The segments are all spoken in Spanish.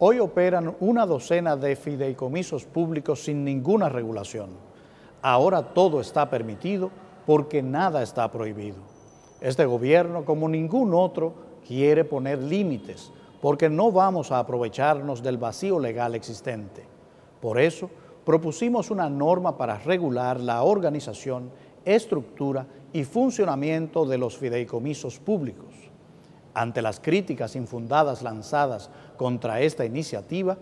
Hoy operan una docena de fideicomisos públicos sin ninguna regulación. Ahora todo está permitido porque nada está prohibido. Este gobierno, como ningún otro, quiere poner límites porque no vamos a aprovecharnos del vacío legal existente. Por eso, propusimos una norma para regular la organización, estructura y funcionamiento de los fideicomisos públicos. Ante las críticas infundadas lanzadas contra esta iniciativa,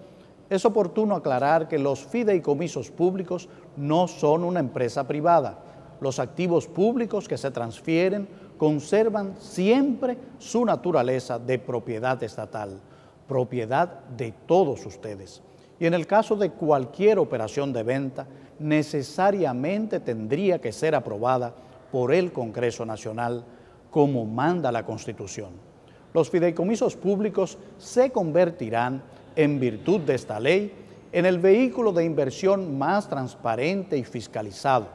es oportuno aclarar que los fideicomisos públicos no son una empresa privada. Los activos públicos que se transfieren conservan siempre su naturaleza de propiedad estatal, propiedad de todos ustedes. Y en el caso de cualquier operación de venta, necesariamente tendría que ser aprobada por el Congreso Nacional, como manda la Constitución los fideicomisos públicos se convertirán, en virtud de esta ley, en el vehículo de inversión más transparente y fiscalizado,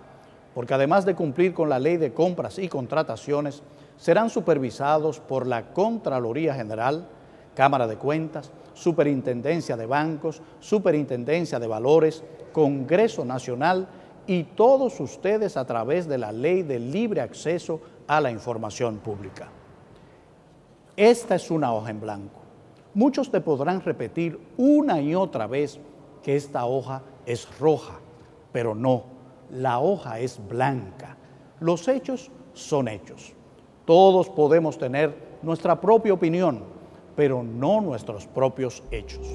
porque además de cumplir con la ley de compras y contrataciones, serán supervisados por la Contraloría General, Cámara de Cuentas, Superintendencia de Bancos, Superintendencia de Valores, Congreso Nacional y todos ustedes a través de la Ley de Libre Acceso a la Información Pública. Esta es una hoja en blanco. Muchos te podrán repetir una y otra vez que esta hoja es roja, pero no, la hoja es blanca. Los hechos son hechos. Todos podemos tener nuestra propia opinión, pero no nuestros propios hechos.